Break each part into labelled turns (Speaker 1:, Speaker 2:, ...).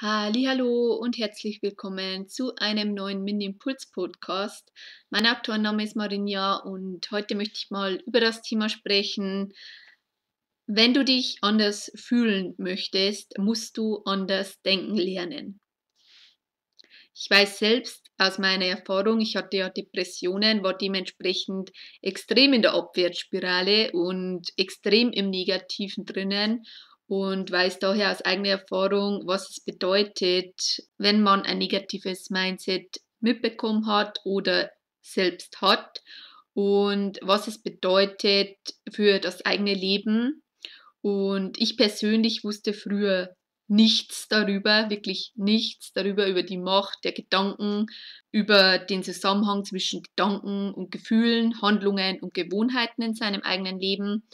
Speaker 1: Hallo und herzlich willkommen zu einem neuen Mini-Impuls-Podcast. Mein Autorenname ist Marinja und heute möchte ich mal über das Thema sprechen. Wenn du dich anders fühlen möchtest, musst du anders denken lernen. Ich weiß selbst aus meiner Erfahrung, ich hatte ja Depressionen, war dementsprechend extrem in der Abwärtsspirale und extrem im Negativen drinnen und weiß daher aus eigener Erfahrung, was es bedeutet, wenn man ein negatives Mindset mitbekommen hat oder selbst hat und was es bedeutet für das eigene Leben. Und ich persönlich wusste früher nichts darüber, wirklich nichts darüber, über die Macht der Gedanken, über den Zusammenhang zwischen Gedanken und Gefühlen, Handlungen und Gewohnheiten in seinem eigenen Leben.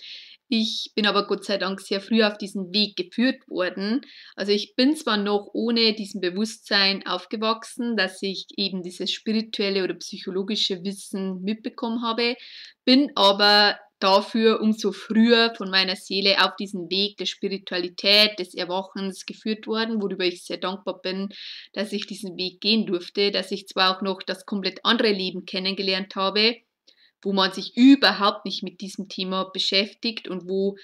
Speaker 1: Ich bin aber Gott sei Dank sehr früh auf diesen Weg geführt worden. Also ich bin zwar noch ohne diesen Bewusstsein aufgewachsen, dass ich eben dieses spirituelle oder psychologische Wissen mitbekommen habe, bin aber dafür umso früher von meiner Seele auf diesen Weg der Spiritualität, des Erwachens geführt worden, worüber ich sehr dankbar bin, dass ich diesen Weg gehen durfte, dass ich zwar auch noch das komplett andere Leben kennengelernt habe, wo man sich überhaupt nicht mit diesem Thema beschäftigt und wo,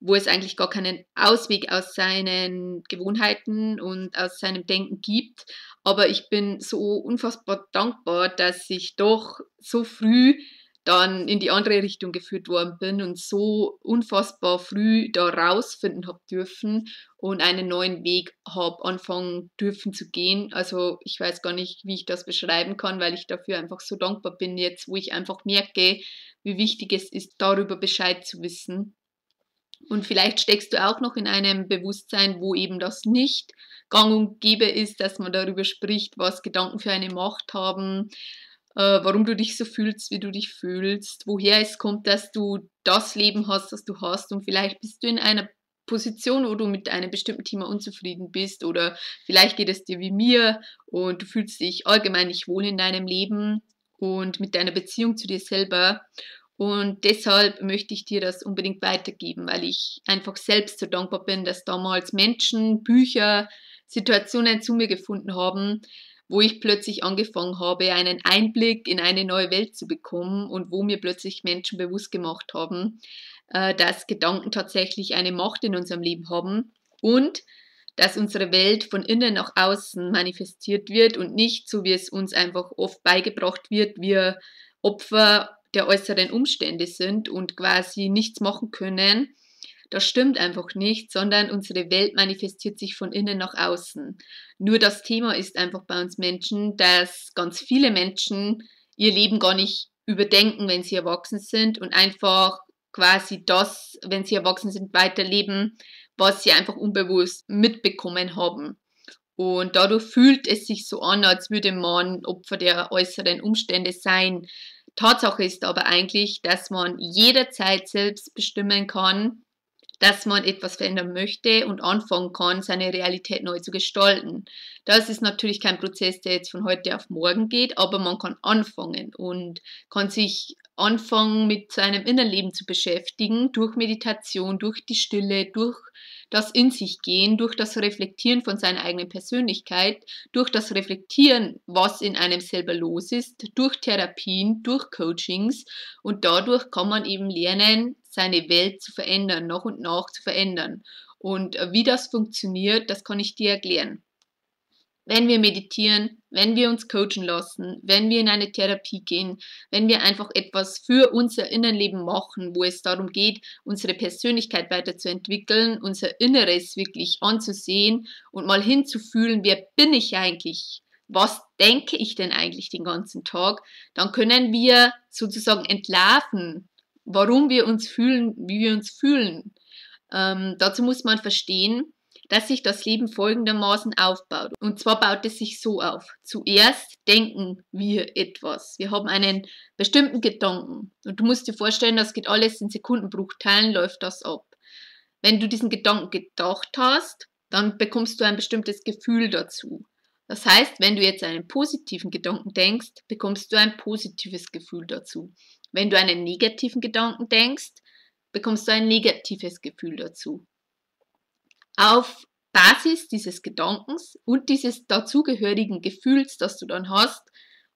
Speaker 1: wo es eigentlich gar keinen Ausweg aus seinen Gewohnheiten und aus seinem Denken gibt. Aber ich bin so unfassbar dankbar, dass ich doch so früh dann in die andere Richtung geführt worden bin und so unfassbar früh da rausfinden habe dürfen und einen neuen Weg habe anfangen dürfen zu gehen. Also ich weiß gar nicht, wie ich das beschreiben kann, weil ich dafür einfach so dankbar bin jetzt, wo ich einfach merke, wie wichtig es ist, darüber Bescheid zu wissen. Und vielleicht steckst du auch noch in einem Bewusstsein, wo eben das nicht gang und gäbe ist, dass man darüber spricht, was Gedanken für eine Macht haben, äh, warum du dich so fühlst, wie du dich fühlst, woher es kommt, dass du das Leben hast, das du hast und vielleicht bist du in einer Position, wo du mit einem bestimmten Thema unzufrieden bist oder vielleicht geht es dir wie mir und du fühlst dich allgemein nicht wohl in deinem Leben und mit deiner Beziehung zu dir selber. Und deshalb möchte ich dir das unbedingt weitergeben, weil ich einfach selbst so dankbar bin, dass damals Menschen, Bücher, Situationen zu mir gefunden haben, wo ich plötzlich angefangen habe, einen Einblick in eine neue Welt zu bekommen und wo mir plötzlich Menschen bewusst gemacht haben, äh, dass Gedanken tatsächlich eine Macht in unserem Leben haben und dass unsere Welt von innen nach außen manifestiert wird und nicht so, wie es uns einfach oft beigebracht wird, wir Opfer der äußeren Umstände sind und quasi nichts machen können das stimmt einfach nicht, sondern unsere Welt manifestiert sich von innen nach außen. Nur das Thema ist einfach bei uns Menschen, dass ganz viele Menschen ihr Leben gar nicht überdenken, wenn sie erwachsen sind und einfach quasi das, wenn sie erwachsen sind, weiterleben, was sie einfach unbewusst mitbekommen haben. Und dadurch fühlt es sich so an, als würde man Opfer der äußeren Umstände sein. Tatsache ist aber eigentlich, dass man jederzeit selbst bestimmen kann, dass man etwas verändern möchte und anfangen kann, seine Realität neu zu gestalten. Das ist natürlich kein Prozess, der jetzt von heute auf morgen geht, aber man kann anfangen und kann sich anfangen, mit seinem Innerleben zu beschäftigen, durch Meditation, durch die Stille, durch das in sich gehen, durch das Reflektieren von seiner eigenen Persönlichkeit, durch das Reflektieren, was in einem selber los ist, durch Therapien, durch Coachings und dadurch kann man eben lernen, seine Welt zu verändern, noch und nach zu verändern. Und äh, wie das funktioniert, das kann ich dir erklären. Wenn wir meditieren, wenn wir uns coachen lassen, wenn wir in eine Therapie gehen, wenn wir einfach etwas für unser Innenleben machen, wo es darum geht, unsere Persönlichkeit weiterzuentwickeln, unser Inneres wirklich anzusehen und mal hinzufühlen, wer bin ich eigentlich? Was denke ich denn eigentlich den ganzen Tag? Dann können wir sozusagen entlarven, warum wir uns fühlen, wie wir uns fühlen. Ähm, dazu muss man verstehen, dass sich das Leben folgendermaßen aufbaut. Und zwar baut es sich so auf. Zuerst denken wir etwas. Wir haben einen bestimmten Gedanken. Und du musst dir vorstellen, das geht alles in Sekundenbruchteilen, läuft das ab. Wenn du diesen Gedanken gedacht hast, dann bekommst du ein bestimmtes Gefühl dazu. Das heißt, wenn du jetzt einen positiven Gedanken denkst, bekommst du ein positives Gefühl dazu. Wenn du einen negativen Gedanken denkst, bekommst du ein negatives Gefühl dazu. Auf Basis dieses Gedankens und dieses dazugehörigen Gefühls, das du dann hast,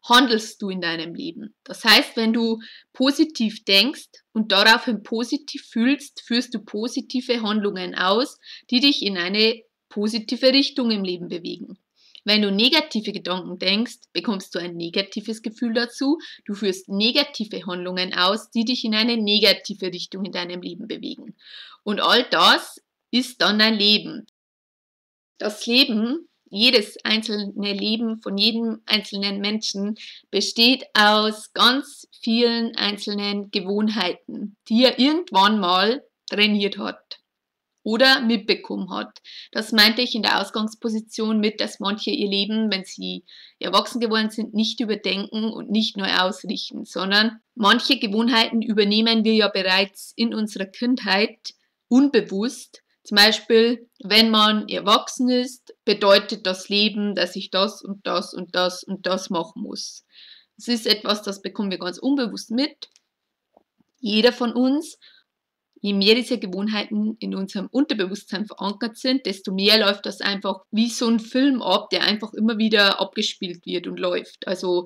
Speaker 1: handelst du in deinem Leben. Das heißt, wenn du positiv denkst und daraufhin positiv fühlst, führst du positive Handlungen aus, die dich in eine positive Richtung im Leben bewegen. Wenn du negative Gedanken denkst, bekommst du ein negatives Gefühl dazu. Du führst negative Handlungen aus, die dich in eine negative Richtung in deinem Leben bewegen. Und all das ist dann dein Leben. Das Leben, jedes einzelne Leben von jedem einzelnen Menschen besteht aus ganz vielen einzelnen Gewohnheiten, die er irgendwann mal trainiert hat oder mitbekommen hat. Das meinte ich in der Ausgangsposition mit, dass manche ihr Leben, wenn sie erwachsen geworden sind, nicht überdenken und nicht neu ausrichten, sondern manche Gewohnheiten übernehmen wir ja bereits in unserer Kindheit unbewusst. Zum Beispiel, wenn man erwachsen ist, bedeutet das Leben, dass ich das und das und das und das machen muss. Es ist etwas, das bekommen wir ganz unbewusst mit. Jeder von uns je mehr diese Gewohnheiten in unserem Unterbewusstsein verankert sind, desto mehr läuft das einfach wie so ein Film ab, der einfach immer wieder abgespielt wird und läuft. Also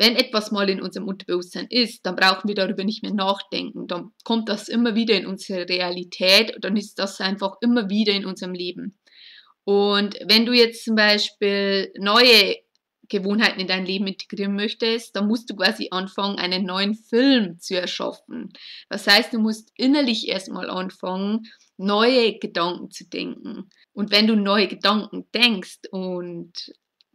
Speaker 1: wenn etwas mal in unserem Unterbewusstsein ist, dann brauchen wir darüber nicht mehr nachdenken. Dann kommt das immer wieder in unsere Realität und dann ist das einfach immer wieder in unserem Leben. Und wenn du jetzt zum Beispiel neue Gewohnheiten in dein Leben integrieren möchtest, dann musst du quasi anfangen, einen neuen Film zu erschaffen. Das heißt, du musst innerlich erstmal anfangen, neue Gedanken zu denken. Und wenn du neue Gedanken denkst und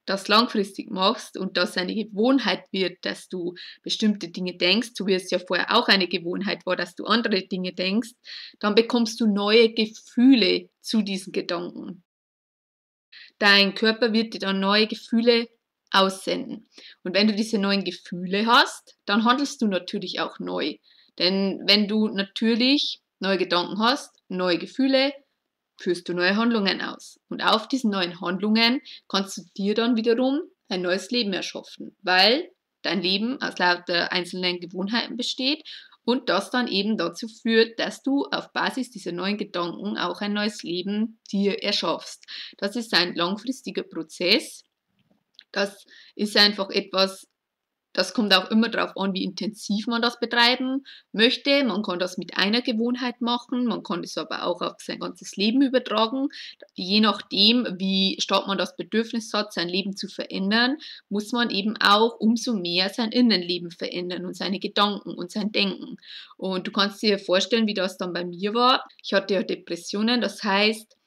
Speaker 1: das langfristig machst und das eine Gewohnheit wird, dass du bestimmte Dinge denkst, so wie es ja vorher auch eine Gewohnheit war, dass du andere Dinge denkst, dann bekommst du neue Gefühle zu diesen Gedanken. Dein Körper wird dir dann neue Gefühle aussenden. Und wenn du diese neuen Gefühle hast, dann handelst du natürlich auch neu. Denn wenn du natürlich neue Gedanken hast, neue Gefühle, führst du neue Handlungen aus. Und auf diesen neuen Handlungen kannst du dir dann wiederum ein neues Leben erschaffen, weil dein Leben aus lauter einzelnen Gewohnheiten besteht und das dann eben dazu führt, dass du auf Basis dieser neuen Gedanken auch ein neues Leben dir erschaffst. Das ist ein langfristiger Prozess, das ist einfach etwas, das kommt auch immer darauf an, wie intensiv man das betreiben möchte. Man kann das mit einer Gewohnheit machen, man kann es aber auch auf sein ganzes Leben übertragen. Je nachdem, wie stark man das Bedürfnis hat, sein Leben zu verändern, muss man eben auch umso mehr sein Innenleben verändern und seine Gedanken und sein Denken. Und du kannst dir vorstellen, wie das dann bei mir war. Ich hatte ja Depressionen, das heißt,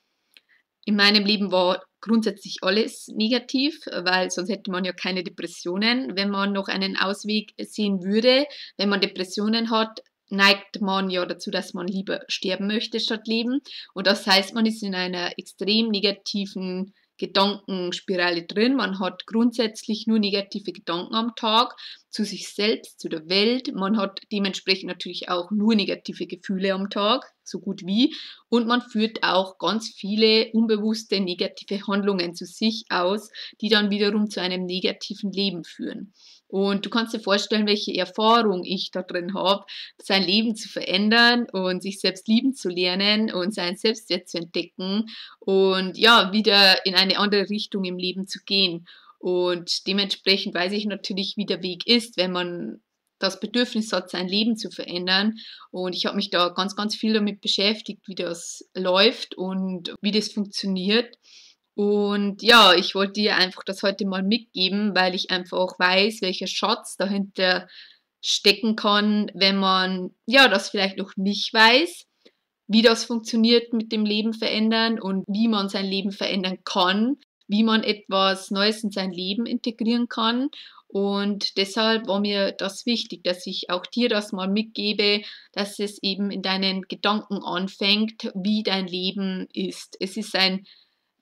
Speaker 1: in meinem Leben war grundsätzlich alles negativ, weil sonst hätte man ja keine Depressionen. Wenn man noch einen Ausweg sehen würde, wenn man Depressionen hat, neigt man ja dazu, dass man lieber sterben möchte statt leben. Und das heißt, man ist in einer extrem negativen Gedankenspirale drin. Man hat grundsätzlich nur negative Gedanken am Tag zu sich selbst, zu der Welt. Man hat dementsprechend natürlich auch nur negative Gefühle am Tag so gut wie. Und man führt auch ganz viele unbewusste negative Handlungen zu sich aus, die dann wiederum zu einem negativen Leben führen. Und du kannst dir vorstellen, welche Erfahrung ich da drin habe, sein Leben zu verändern und sich selbst lieben zu lernen und sein Selbstwert zu entdecken und ja, wieder in eine andere Richtung im Leben zu gehen. Und dementsprechend weiß ich natürlich, wie der Weg ist, wenn man das Bedürfnis hat, sein Leben zu verändern. Und ich habe mich da ganz, ganz viel damit beschäftigt, wie das läuft und wie das funktioniert. Und ja, ich wollte dir einfach das heute mal mitgeben, weil ich einfach auch weiß, welcher Schatz dahinter stecken kann, wenn man ja das vielleicht noch nicht weiß, wie das funktioniert mit dem Leben verändern und wie man sein Leben verändern kann, wie man etwas Neues in sein Leben integrieren kann und deshalb war mir das wichtig, dass ich auch dir das mal mitgebe, dass es eben in deinen Gedanken anfängt, wie dein Leben ist. Es ist ein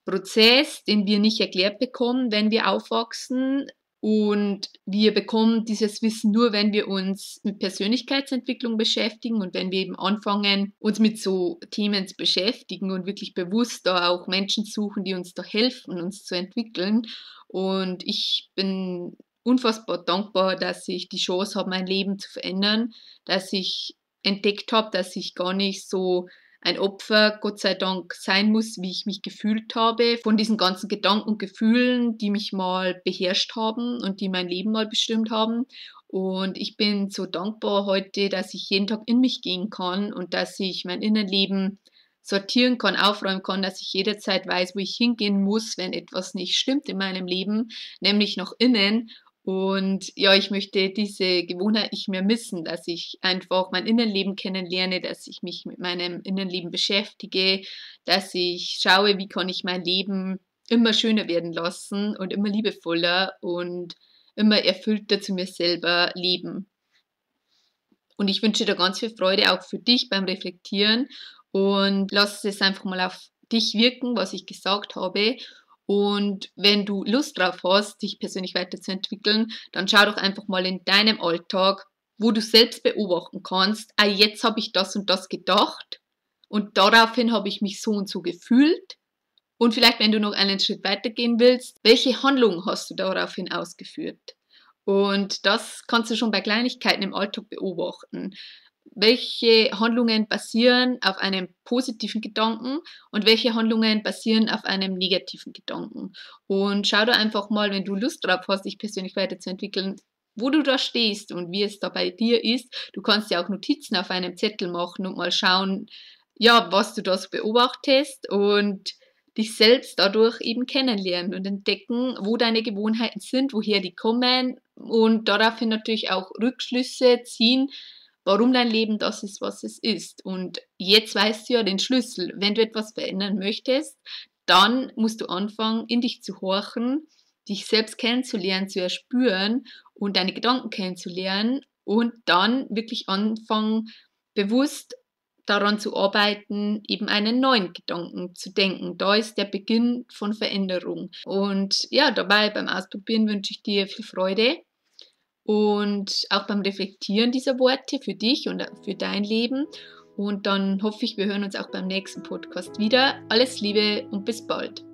Speaker 1: Prozess, den wir nicht erklärt bekommen, wenn wir aufwachsen. Und wir bekommen dieses Wissen nur, wenn wir uns mit Persönlichkeitsentwicklung beschäftigen und wenn wir eben anfangen, uns mit so Themen zu beschäftigen und wirklich bewusst da auch Menschen suchen, die uns da helfen, uns zu entwickeln. Und ich bin unfassbar dankbar, dass ich die Chance habe, mein Leben zu verändern, dass ich entdeckt habe, dass ich gar nicht so ein Opfer, Gott sei Dank, sein muss, wie ich mich gefühlt habe, von diesen ganzen Gedanken, Gefühlen, die mich mal beherrscht haben und die mein Leben mal bestimmt haben. Und ich bin so dankbar heute, dass ich jeden Tag in mich gehen kann und dass ich mein Innenleben sortieren kann, aufräumen kann, dass ich jederzeit weiß, wo ich hingehen muss, wenn etwas nicht stimmt in meinem Leben, nämlich nach innen und ja, ich möchte diese Gewohnheit nicht mehr missen, dass ich einfach mein Innenleben kennenlerne, dass ich mich mit meinem Innenleben beschäftige, dass ich schaue, wie kann ich mein Leben immer schöner werden lassen und immer liebevoller und immer erfüllter zu mir selber leben. Und ich wünsche dir ganz viel Freude auch für dich beim Reflektieren und lass es einfach mal auf dich wirken, was ich gesagt habe und wenn du Lust drauf hast, dich persönlich weiterzuentwickeln, dann schau doch einfach mal in deinem Alltag, wo du selbst beobachten kannst, ah, jetzt habe ich das und das gedacht und daraufhin habe ich mich so und so gefühlt. Und vielleicht, wenn du noch einen Schritt weitergehen willst, welche Handlungen hast du daraufhin ausgeführt? Und das kannst du schon bei Kleinigkeiten im Alltag beobachten welche Handlungen basieren auf einem positiven Gedanken und welche Handlungen basieren auf einem negativen Gedanken. Und schau da einfach mal, wenn du Lust drauf hast, dich persönlich weiterzuentwickeln, wo du da stehst und wie es da bei dir ist. Du kannst ja auch Notizen auf einem Zettel machen und mal schauen, ja, was du da so beobachtest und dich selbst dadurch eben kennenlernen und entdecken, wo deine Gewohnheiten sind, woher die kommen und daraufhin natürlich auch Rückschlüsse ziehen, warum dein Leben das ist, was es ist. Und jetzt weißt du ja den Schlüssel. Wenn du etwas verändern möchtest, dann musst du anfangen, in dich zu horchen, dich selbst kennenzulernen, zu erspüren und deine Gedanken kennenzulernen und dann wirklich anfangen, bewusst daran zu arbeiten, eben einen neuen Gedanken zu denken. Da ist der Beginn von Veränderung. Und ja, dabei beim Ausprobieren wünsche ich dir viel Freude und auch beim Reflektieren dieser Worte für dich und für dein Leben. Und dann hoffe ich, wir hören uns auch beim nächsten Podcast wieder. Alles Liebe und bis bald.